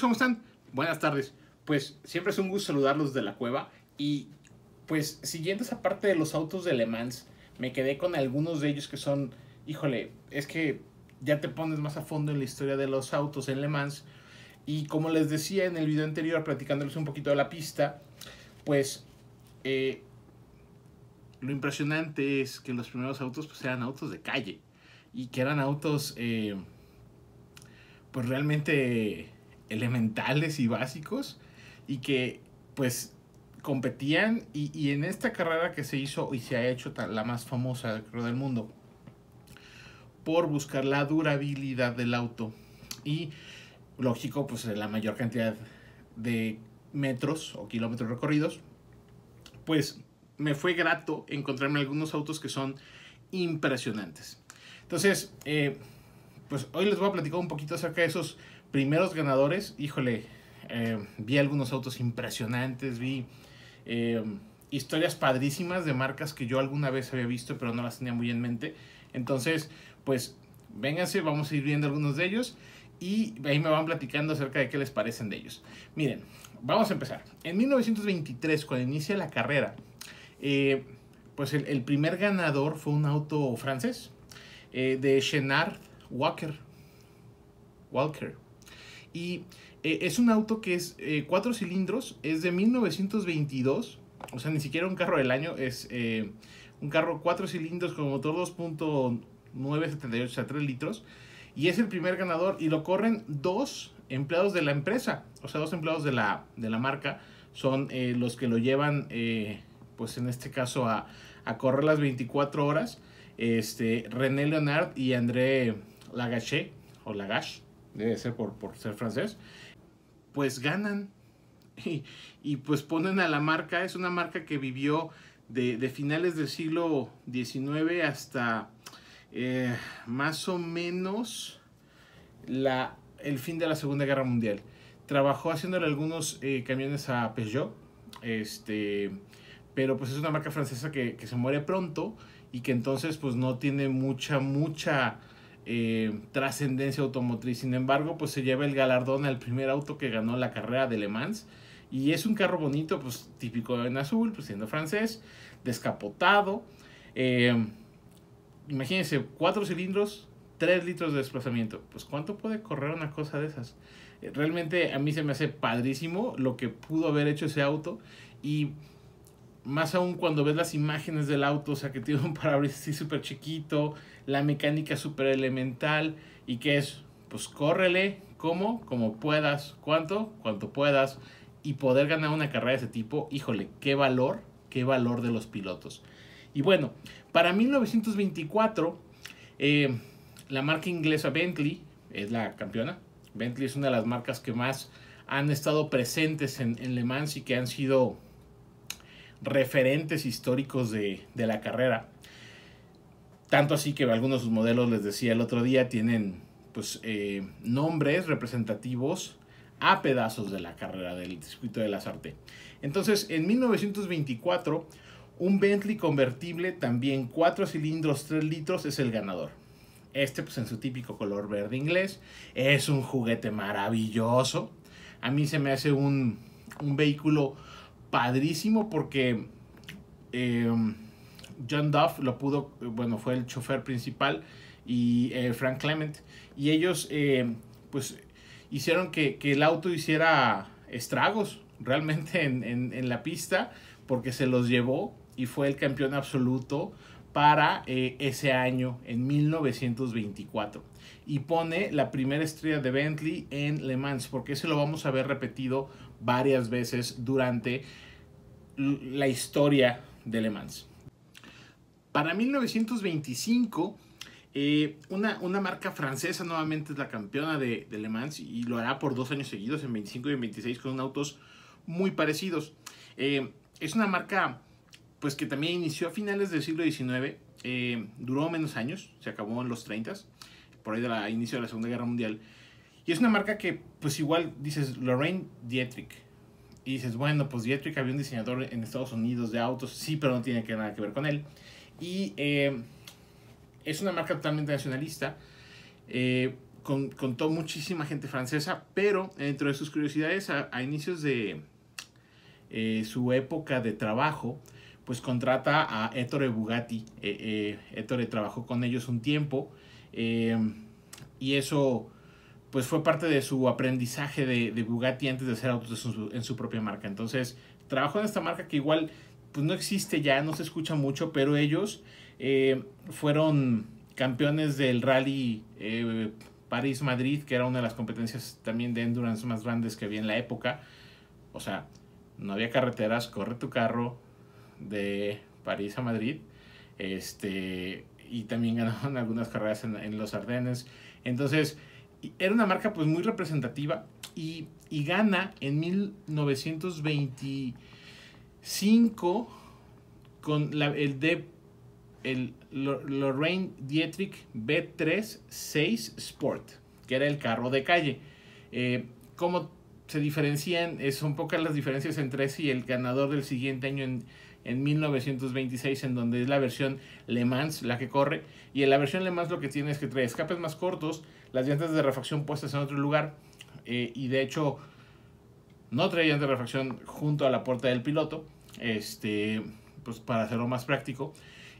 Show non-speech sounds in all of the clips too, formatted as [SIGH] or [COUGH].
¿cómo están? Buenas tardes. Pues siempre es un gusto saludarlos de la cueva. Y pues siguiendo esa parte de los autos de Le Mans, me quedé con algunos de ellos que son, híjole, es que ya te pones más a fondo en la historia de los autos en Le Mans. Y como les decía en el video anterior, platicándoles un poquito de la pista, pues eh, lo impresionante es que los primeros autos pues, eran autos de calle. Y que eran autos, eh, pues realmente elementales y básicos y que pues competían y, en esta carrera que se hizo y se ha hecho la más famosa del mundo por buscar la durabilidad del auto y lógico pues la mayor cantidad de metros o kilómetros recorridos pues me fue grato encontrarme algunos autos que son impresionantes entonces eh, pues hoy les voy a platicar un poquito acerca de esos primeros ganadores, híjole, eh, vi algunos autos impresionantes, vi eh, historias padrísimas de marcas que yo alguna vez había visto, pero no las tenía muy en mente. Entonces, pues vénganse, vamos a ir viendo algunos de ellos y ahí me van platicando acerca de qué les parecen de ellos. Miren, vamos a empezar. En 1923, cuando inicia la carrera, eh, pues el, primer ganador fue un auto francés de Chenard Walker. Walker, y eh, es un auto que es eh, cuatro cilindros, es de 1922, o sea, ni siquiera un carro del año, es eh, un carro cuatro cilindros con motor 2.978, o sea, 3 litros. Y es el primer ganador y lo corren dos empleados de la empresa, o sea, dos empleados de la, de la marca son los que lo llevan, pues en este caso, a, correr las 24 horas. Este, René Leonard y André Lagache, o Lagache, debe ser por, ser francés, pues ganan [LAUGHS] y, pues ponen a la marca, es una marca que vivió de, finales del siglo XIX hasta eh, más o menos la, el fin de la Segunda Guerra Mundial. Trabajó haciéndole algunos eh, camiones a Peugeot, este, pero pues es una marca francesa que, que se muere pronto y que entonces pues no tiene mucha, mucha eh, trascendencia automotriz. Sin embargo, pues se lleva el galardón al primer auto que ganó la carrera de Le Mans. Y es un carro bonito, pues típico en azul, pues siendo francés, descapotado. Eh, imagínense, cuatro cilindros, tres litros de desplazamiento. Pues cuánto puede correr una cosa de esas. Eh, realmente a mí se me hace padrísimo lo que pudo haber hecho ese auto. Y más aún cuando ves las imágenes del auto, o sea, que tiene un parabrisas súper chiquito, la mecánica súper elemental y que es, pues córrele como, como puedas, cuánto, cuanto puedas y poder ganar una carrera de ese tipo, híjole, qué valor, qué valor de los pilotos. Y bueno, para 1924, eh, la marca inglesa Bentley es la campeona. Bentley es una de las marcas que más han estado presentes en, en Le Mans y que han sido referentes históricos de, la carrera. Tanto así que algunos de sus modelos, les decía el otro día, tienen pues, eh, nombres representativos a pedazos de la carrera del circuito de las artes. Entonces, en 1924, un Bentley convertible, también cuatro cilindros, 3 litros, es el ganador. Este, pues en su típico color verde inglés, es un juguete maravilloso. A mí se me hace un, un vehículo padrísimo porque em, John Duff lo pudo, bueno, fue el chofer principal y eh, Frank Clement. Y ellos, em, pues, hicieron que, el auto hiciera estragos realmente en, en, la pista porque se los llevó y fue el campeón absoluto para eh, ese año, en 1924. Y pone la primera estrella de Bentley en Le Mans, porque eso lo vamos a ver repetido varias veces durante la historia de Le Mans. Para 1925, eh, una, marca francesa nuevamente es la campeona de, Le Mans y lo hará por dos años seguidos, en 25 y en 26, con autos muy parecidos. Eh, es una marca pues que también inició a finales del siglo XIX, eh, duró menos años, se acabó en los 30, por ahí la inicio de la Segunda Guerra Mundial. Y es una marca que, pues igual dices Lorraine Dietrich. Y dices, bueno, pues Dietrich había un diseñador en Estados Unidos de autos, sí, pero no tiene que, nada que ver con él. Y eh, es una marca totalmente nacionalista, eh, contó muchísima gente francesa, pero dentro de sus curiosidades, a, inicios de eh, su época de trabajo, pues contrata a Ettore Bugatti. Ettore trabajó con ellos un tiempo y eso pues fue parte de su aprendizaje de, Bugatti antes de hacer autos en su propia marca. Entonces, trabajó en esta marca que igual pues, no existe ya, no se escucha mucho, pero ellos eh, fueron campeones del rally eh, París-Madrid, que era una de las competencias también de endurance más grandes que había en la época. O sea, no había carreteras, corre tu carro de París a Madrid. Este, y también [LAUGHS] ganaron algunas carreras en, los Ardenes. Entonces, era una marca pues muy representativa y, gana en 1925 con el de Lorraine Dietrich b 3 6 Sport, que era el carro de calle. Eh, ¿Cómo se diferencian? Eh, son pocas las diferencias entre ese y el ganador del siguiente año en, en 1926, en donde es la versión Le Mans la que corre. Y en la versión Le Mans lo que tiene es que trae escapes más cortos, las llantas de refacción puestas en otro lugar eh, y de hecho no traía llantas de refacción junto a la puerta del piloto, este, pues para hacerlo más práctico.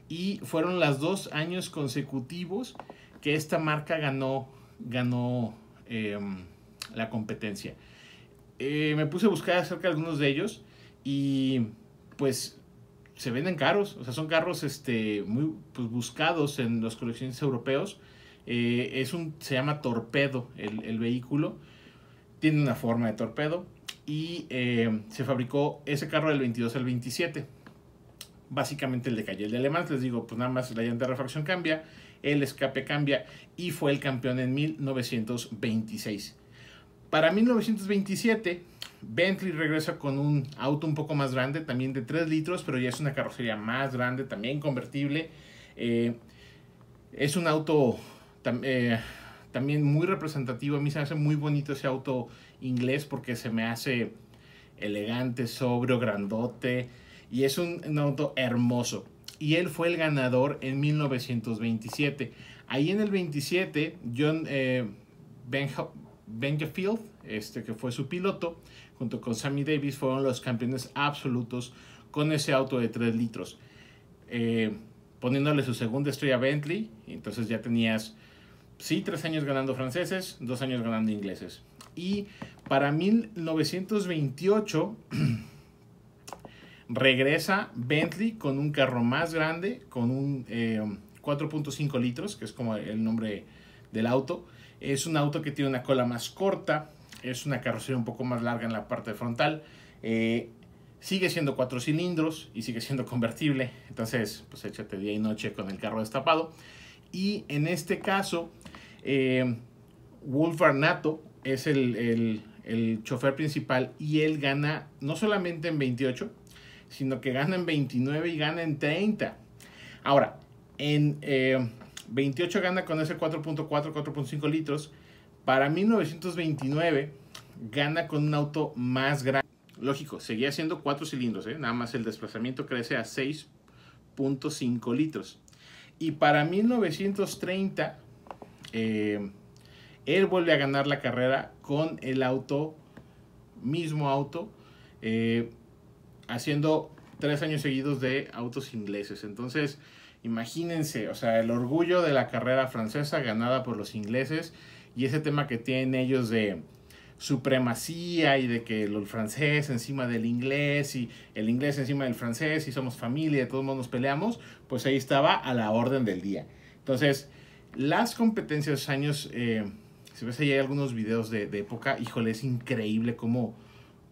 Y fueron los dos años consecutivos que esta marca ganó, ganó em, la competencia. Eh, me puse a buscar acerca de algunos de ellos y pues se venden caros, o sea, son carros este, muy pues, buscados en las colecciones europeos eh, es un, se llama torpedo el, vehículo, tiene una forma de torpedo y eh, se fabricó ese carro del 22 al 27. Básicamente el de Calle, de Alemán, les digo, pues nada más la llanta de refracción cambia, el escape cambia y fue el campeón en 1926. Para 1927, Bentley regresa con un auto un poco más grande, también de 3 litros, pero ya es una carrocería más grande, también convertible. Eh, es un auto eh, también muy representativo. A mí se me hace muy bonito ese auto inglés porque se me hace elegante, sobrio, grandote. Y es un, auto hermoso. Y él fue el ganador en 1927. Ahí en el 27, John eh, este, que fue su piloto, junto con Sammy Davis, fueron los campeones absolutos con ese auto de 3 litros. Eh, poniéndole su segunda estrella Bentley, entonces ya tenías sí, tres años ganando franceses, dos años ganando ingleses. Y para 1928 [CLEARS THROAT] regresa Bentley con un carro más grande, con un 4.5 eh, litros, que es como el nombre del auto. Es un auto que tiene una cola más corta, es una carrocería un poco más larga en la parte frontal. Eh, sigue siendo cuatro cilindros y sigue siendo convertible. Entonces, pues échate día y noche con el carro destapado. Y en este caso, eh, Wolf Arnato es el, chofer principal y él gana no solamente en 28, sino que gana en 29 y gana en 30. Ahora, en 28 eh, gana con ese 4.4, 4.5 litros. Para 1929 gana con un auto más grande. Lógico, seguía siendo 4 cilindros, ¿eh? nada más el desplazamiento crece a 6.5 litros. Y para 1930 eh, él vuelve a ganar la carrera con el auto, mismo auto, eh, haciendo tres años seguidos de autos ingleses. Entonces, imagínense, o sea, el orgullo de la carrera francesa ganada por los ingleses y ese tema que tienen ellos de supremacía y de que el francés encima del inglés y el inglés encima del francés y somos familia, todos nos peleamos, pues ahí estaba a la orden del día. Entonces, las competencias de los años, eh, si ves ahí hay algunos videos de, época, híjole, es increíble cómo,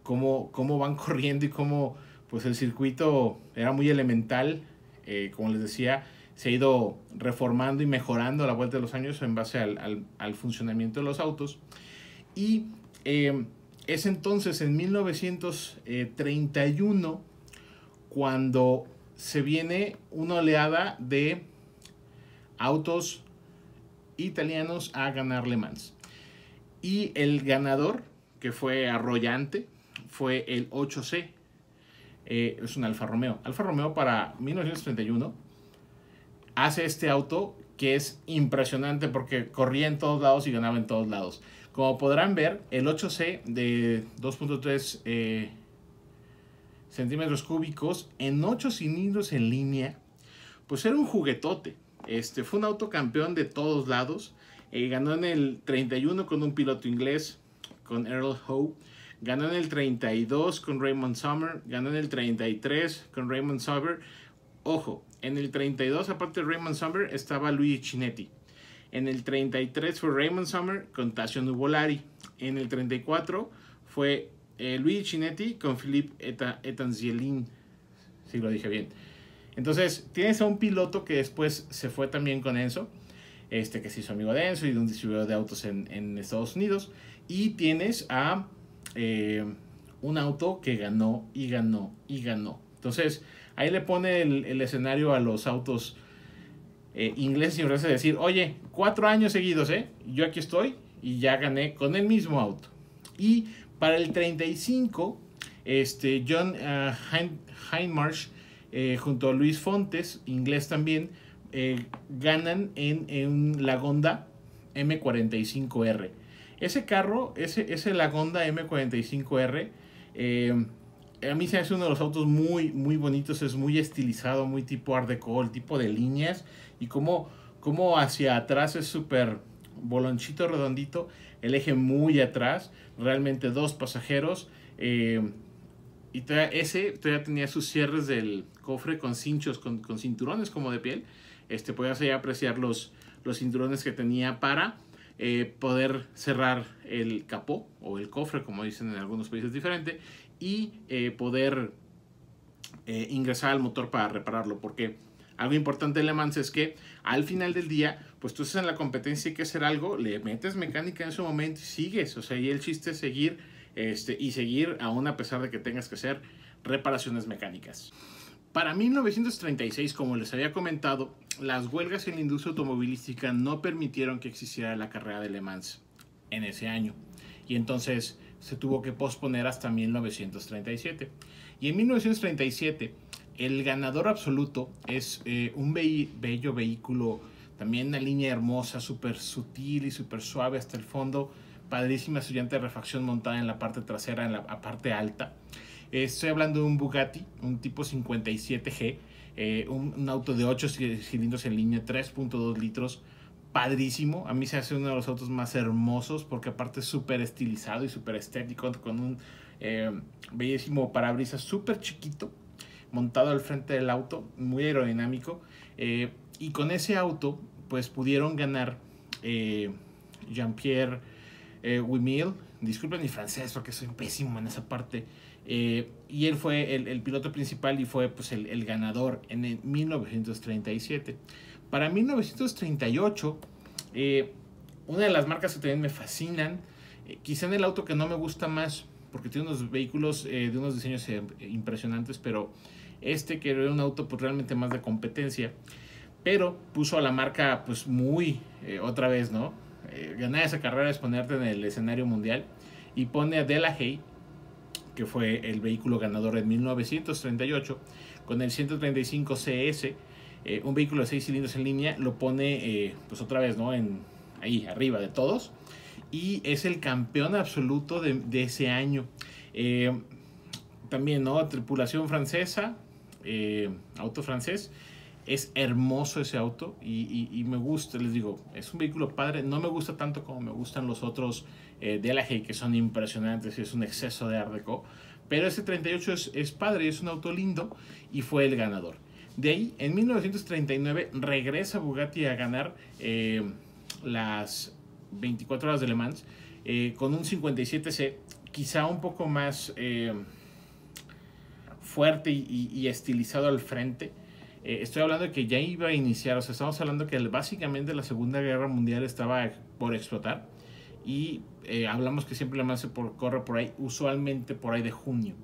cómo, cómo van [LAUGHS] corriendo y cómo pues el circuito era muy elemental, eh, como les decía, se ha ido reformando y mejorando a la vuelta de los años en base al, funcionamiento de los autos. Y em, es entonces en 1931 eh, cuando se viene una oleada de autos italianos a ganar Le Mans. Y el ganador, que fue arrollante, fue el 8C. Eh, es un Alfa Romeo. Alfa Romeo para 1931 hace este auto que es impresionante porque corría en todos lados y ganaba en todos lados. Como podrán ver, el 8C de 2.3 eh, centímetros cúbicos en 8 cilindros en línea, pues era un juguetote. Este, fue un autocampeón de todos lados. Eh, ganó en el 31 con un piloto inglés, con Earl Howe. Ganó en el 32 con Raymond Summer. Ganó en el 33 con Raymond Summer. Ojo, en el 32, aparte de Raymond Summer, estaba Luigi Chinetti. En el 33 fue Raymond Summer con Tasio Nuvolari. En el 34 fue Luis eh, Luigi Chinetti con Philippe Etanzielin. Si lo dije bien. Entonces, tienes a un piloto que después se fue también con Enzo, este que se hizo amigo de Enzo y de un distribuidor de autos en, Estados Unidos. Y tienes a eh, un auto que ganó y ganó y ganó. Entonces, ahí le pone el, escenario a los autos eh, ingleses y ingleses decir, oye, cuatro años seguidos, ¿eh? Yo aquí estoy y ya gané con el mismo auto. Y para el 35, este, John uh, ah, Hindmarsh eh, junto a Luis Fontes, inglés también, eh, ganan en, en, la M45R. Ese carro, ese, ese Lagonda M45R, eh, a mí se hace uno de los autos muy, muy bonitos, es muy estilizado, muy tipo Art Deco, el tipo de líneas y como, como hacia atrás es súper bolonchito redondito, el eje muy atrás, realmente dos pasajeros. y todavía, ese todavía tenía sus cierres del, cofre con cinchos, con, cinturones como de piel, este, podías ahí apreciar los, cinturones que tenía para eh, poder cerrar el capó o el cofre, como dicen en algunos países diferentes, y eh, poder eh, ingresar al motor para repararlo, porque algo importante de Le Mans es que al final del día, pues tú estás en la competencia y hay que hacer algo, le metes mecánica en su momento y sigues, o sea, y el chiste es seguir este, y seguir aún a pesar de que tengas que hacer reparaciones mecánicas. Para 1936, como les había comentado, las huelgas en la industria automovilística no permitieron que existiera la carrera de Le Mans en ese año. Y entonces se tuvo que posponer hasta 1937. Y en 1937, el ganador absoluto es eh, un bello vehículo, también una línea hermosa, súper sutil y súper suave hasta el fondo. Padrísima su llanta de refacción montada en la parte trasera, en la parte alta estoy hablando de un Bugatti, un tipo 57G, eh, un, auto de 8 cilindros en línea, 3.2 litros, padrísimo. A mí se hace uno de los autos más hermosos porque aparte es súper estilizado y súper estético, con un eh, bellísimo parabrisas súper chiquito, montado al frente del auto, muy aerodinámico. Eh, y con ese auto, pues pudieron ganar Jean-Pierre Wimille. Disculpen mi francés porque soy pésimo en esa parte. Eh, y él fue el, piloto principal y fue pues, el, ganador en 1937. Para 1938, eh, una de las marcas que también me fascinan, eh, quizá en el auto que no me gusta más, porque tiene unos vehículos de unos diseños impresionantes, pero este que era un auto pues, realmente más de competencia, pero puso a la marca pues muy, otra vez, ¿no? ganar esa carrera es ponerte en el escenario mundial y pone a Delahaye que fue el vehículo ganador en 1938, con el 135 CS, eh, un vehículo de 6 cilindros en línea, lo pone eh, pues otra vez ¿no? en, ahí arriba de todos y es el campeón absoluto de, ese año. Eh, también, ¿no? Tripulación francesa, auto francés. Es hermoso ese auto y, y, me gusta, les digo, es un vehículo padre. No me gusta tanto como me gustan los otros eh, de la que son impresionantes y es un exceso de Art Deco. Pero ese 38 es, padre, es un auto lindo y fue el ganador. De ahí, en 1939, regresa Bugatti a ganar eh, las 24 horas de Le Mans eh, con un 57C, quizá un poco más fuerte y, y, estilizado al frente. estoy hablando de que ya iba a iniciar, o sea, estamos hablando que básicamente la Segunda Guerra Mundial estaba por explotar y eh, hablamos que siempre la se por, corre por ahí, usualmente por ahí de junio.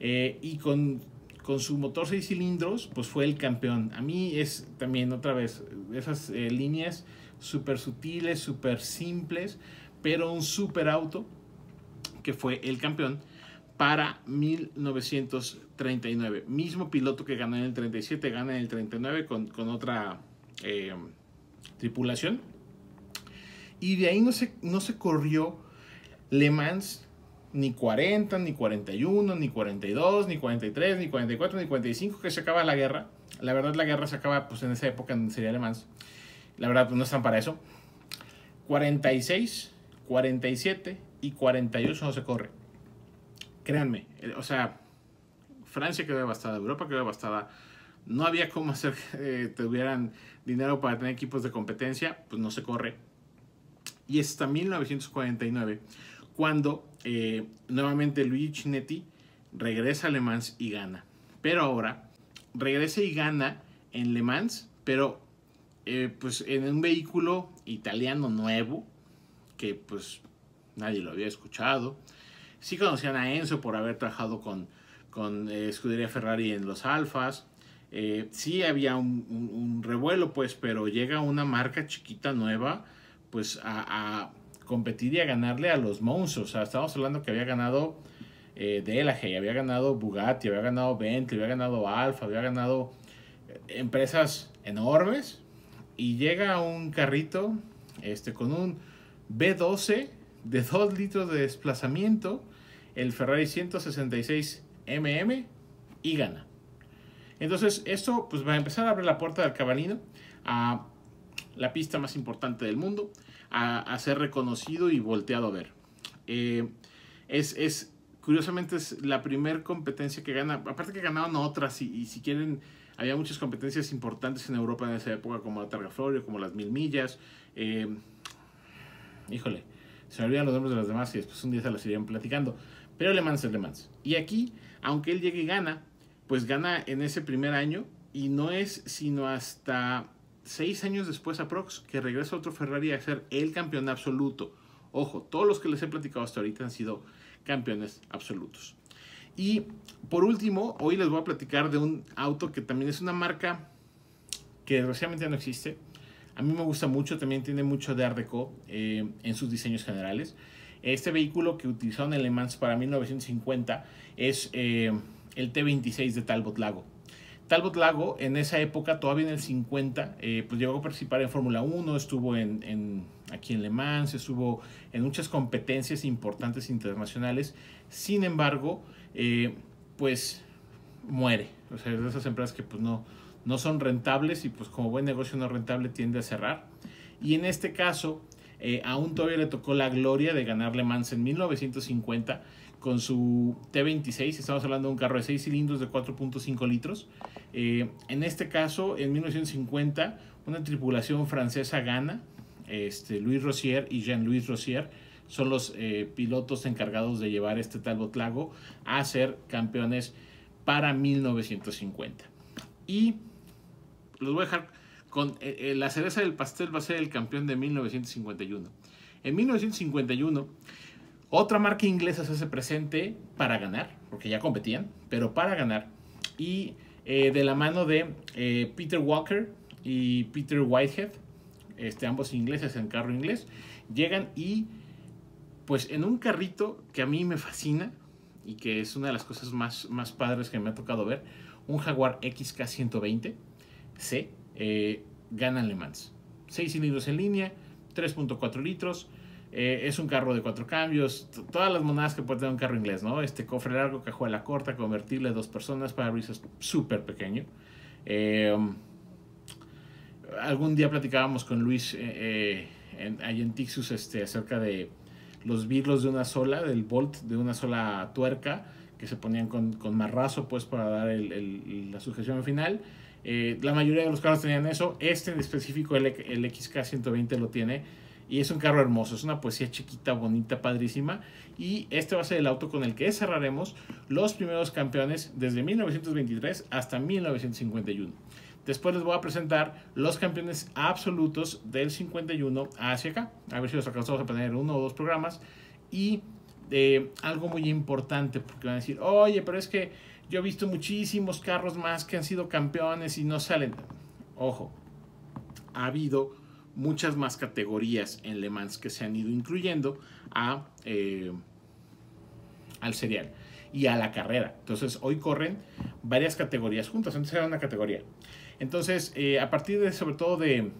Eh, y con, su motor 6 cilindros, pues fue el campeón. A mí es también otra vez esas eh, líneas súper sutiles, súper simples, pero un super auto que fue el campeón para 1939. Mismo piloto que ganó en el 37, gana en el 39 con, con otra tripulación y de ahí no se, no se corrió Le Mans ni 40, ni 41, ni 42, ni 43, ni 44, ni 45, que se acaba la guerra. La verdad, la guerra se acaba pues, en esa época, en sería Le Mans. La verdad, pues, no están para eso. 46, 47 y 48 no se corre. Créanme, eh, o sea, Francia quedó devastada, Europa quedó devastada. No había cómo hacer que eh, tuvieran dinero para tener equipos de competencia, pues no se corre y hasta 1949, cuando eh, nuevamente Luigi Chinetti regresa a Le Mans y gana. Pero ahora regresa y gana en Le Mans, pero eh, pues en un vehículo italiano nuevo, que pues nadie lo había escuchado. Sí conocían a Enzo por haber trabajado con, con eh, Escudería Ferrari en los Alfas. sí había un, un, revuelo, pues, pero llega una marca chiquita nueva pues a, competir y a ganarle a los monstruos. O sea, estábamos hablando que había ganado eh, había ganado Bugatti, había ganado Bentley, había ganado Alfa, había ganado eh, empresas enormes. Y llega un carrito este, con un B12 de 2 [LAUGHS] litros de desplazamiento, el Ferrari 166 MM, y gana. Entonces, esto pues va a empezar a abrir la puerta del cabalino a la pista más importante del mundo, a, ser reconocido y volteado a ver. Eh, es, es, curiosamente, es la primera competencia que gana, aparte que ganaban otras, y, si quieren, había muchas competencias importantes en Europa en esa época, como la Targa Florio, como las Mil Millas. Eh, híjole, se me olvidan los nombres de las demás y después un día se las irían platicando. Pero Le Mans es Le Mans. Y aquí, aunque él llegue y gana, pues gana en ese primer año y no es sino hasta seis años después a Prox, que regresa a otro Ferrari a ser el campeón absoluto. Ojo, todos los que les he platicado hasta ahorita han sido campeones absolutos. Y por último, hoy les voy a platicar de un auto que también es una marca que desgraciadamente no existe. A mí me gusta mucho, también tiene mucho de Art Deco eh, en sus diseños generales. Este vehículo que utilizó en Le Mans para 1950 es eh, el T26 de Talbot Lago. Talbot Lago en esa época, todavía en el 50, eh, pues llegó a participar en Fórmula 1, estuvo en, aquí en Le Mans, estuvo en muchas competencias importantes internacionales. Sin embargo, eh, pues muere. O sea, de esas empresas que pues no, no son rentables y pues como buen negocio no rentable tiende a cerrar. Y en este caso, eh, aún todavía le tocó la gloria de ganar Le Mans en 1950 con su T26. Estamos hablando de un carro de 6 cilindros de 4.5 litros. Eh, en este caso, en 1950, una tripulación francesa gana. Este, Louis Rossier y Jean-Louis Rossier son los eh, pilotos encargados de llevar este tal Botlago a ser campeones para 1950. Y los voy a dejar eh, eh, la cereza del pastel va a ser el campeón de 1951. En 1951, otra marca inglesa se hace presente para ganar, porque ya competían, pero para ganar. Y eh, de la mano de Peter Walker y Peter Whitehead, este, ambos ingleses en carro inglés, llegan y pues en un carrito que a mí me fascina y que es una de las cosas más, más padres que me ha tocado ver, un Jaguar XK120C, ganan Le Mans. 6 cilindros en línea, 3.4 litros. Eh, es un carro de cuatro cambios, todas las monadas que puede tener un carro inglés, ¿no? Este cofre largo, cajuela corta, convertible, dos personas, para parabrisas súper pequeño. Eh, um, algún día platicábamos con Luis eh, en, ahí Tixus este, acerca de los virlos de una sola, del bolt de una sola tuerca, que se ponían con, con marrazo pues para dar la sujeción final. Eh, la mayoría de los carros tenían eso. Este en específico, el, XK120 lo tiene. Y es un carro hermoso, es una poesía chiquita, bonita, padrísima. Y este va a ser el auto con el que cerraremos los primeros campeones desde 1923 hasta 1951. Después les voy a presentar los campeones absolutos del 51 hacia acá. A ver si los alcanzamos a poner uno o dos programas. Y eh, algo muy importante, porque van a decir, oye, pero es que yo he visto muchísimos carros más que han sido campeones y no salen. Ojo, ha habido muchas más categorías en Le Mans que se han ido incluyendo a, eh, al serial y a la carrera. Entonces hoy corren varias categorías juntas, antes era una categoría. Entonces eh, a partir de sobre todo de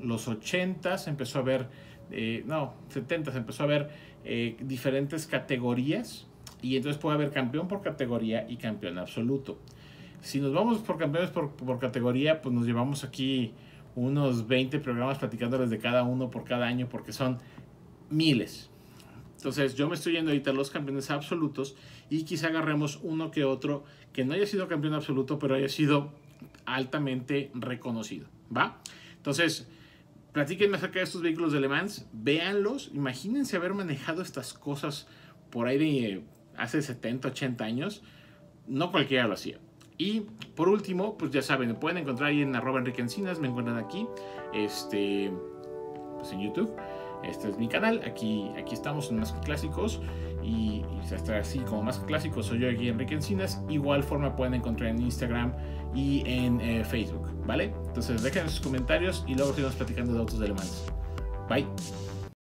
los 80s empezó a haber, eh, no, 70s empezó a haber diferentes categorías y entonces puede haber campeón por categoría y campeón absoluto. Si nos vamos por campeones por, categoría, pues nos llevamos aquí unos 20 programas platicándoles de cada uno por cada año, porque son miles. Entonces yo me estoy yendo ahorita a los campeones absolutos y quizá agarremos uno que otro que no haya sido campeón absoluto, pero haya sido altamente reconocido. ¿Va? Entonces, platíquenme acerca de estos vehículos de Le Mans, véanlos, imagínense haber manejado estas cosas por ahí de hace 70, 80 años, no cualquiera lo hacía. Y por último, pues ya saben, me pueden encontrar ahí en arroba Enrique Encinas, me encuentran aquí, este, pues en YouTube. Este es mi canal, aquí, aquí estamos en Más Clásicos y, y hasta así como Más Clásicos soy yo aquí Enrique Encinas. Igual forma pueden encontrar en Instagram y en eh, Facebook, ¿vale? Entonces dejen sus comentarios y luego seguimos platicando de autos de Bye.